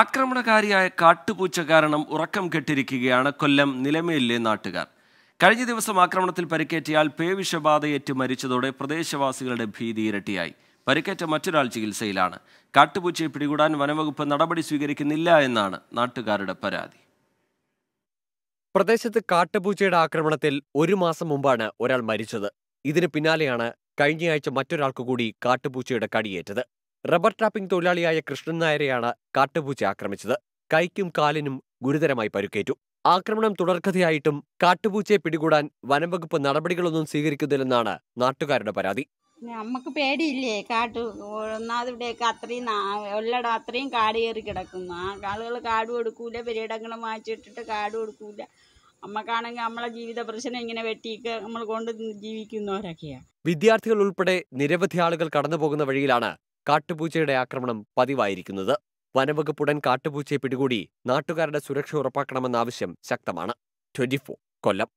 ആക്രമണകാരിയായ കാട്ടുപൂച്ച കാരണം ഉറക്കം കെട്ടിരിക്കുകയാണ് കൊല്ലം നിലമേലിലെ നാട്ടുകാർ കഴിഞ്ഞ ദിവസം ആക്രമണത്തിൽ പരിക്കേറ്റയാൾ പേവിഷബാധയേറ്റ് മരിച്ചതോടെ പ്രദേശവാസികളുടെ ഭീതി ഇരട്ടിയായി പരിക്കേറ്റ മറ്റൊരാൾ ചികിത്സയിലാണ് കാട്ടുപൂച്ചയെ പിടികൂടാൻ വനവകുപ്പ് നടപടി സ്വീകരിക്കുന്നില്ല എന്നാണ് നാട്ടുകാരുടെ പരാതി പ്രദേശത്ത് കാട്ടുപൂച്ചയുടെ ആക്രമണത്തിൽ ഒരു മാസം മുമ്പാണ് ഒരാൾ മരിച്ചത് ഇതിന് പിന്നാലെയാണ് കഴിഞ്ഞയാഴ്ച മറ്റൊരാൾക്ക് കൂടി കാട്ടുപൂച്ചയുടെ കടിയേറ്റത് റബ്ബർ ട്രാപ്പിംഗ് തൊഴിലാളിയായ കൃഷ്ണൻ നായരെയാണ് കാട്ടുപൂച്ച ആക്രമിച്ചത് കൈക്കും കാലിനും ഗുരുതരമായി പരുക്കേറ്റു ആക്രമണം തുടർക്കഥയായിട്ടും കാട്ടുപൂച്ചയെ പിടികൂടാൻ വനംവകുപ്പ് നടപടികളൊന്നും സ്വീകരിക്കുന്നില്ലെന്നാണ് നാട്ടുകാരുടെ പരാതി നമുക്ക് പേടിയില്ലേ കാട്ടു ഒന്നാമത് ഇവിടെയൊക്കെ അത്രയും എല്ലായിടം അത്രയും കാട് കയറി കിടക്കുന്നു ആ ആളുകൾ കാട് കൊടുക്കൂല പെരിയിടങ്ങൾ മാച്ചിട്ടിട്ട് കാട് കൊടുക്കൂല നമ്മക്കാണെങ്കിൽ നമ്മളെ ജീവിത പ്രശ്നം ഇങ്ങനെ വെട്ടിയൊക്കെ നമ്മൾ കൊണ്ട് ജീവിക്കുന്നവരൊക്കെയാണ് വിദ്യാർത്ഥികൾ ഉൾപ്പെടെ നിരവധി ആളുകൾ കടന്നു പോകുന്ന വഴിയിലാണ് കാട്ടുപൂച്ചയുടെ ആക്രമണം പതിവായിരിക്കുന്നത് വനവകുപ്പ് ഉടൻ കാട്ടുപൂച്ചയെ പിടികൂടി നാട്ടുകാരുടെ സുരക്ഷ ഉറപ്പാക്കണമെന്ന ആവശ്യം ശക്തമാണ് ട്വന്റി കൊല്ലം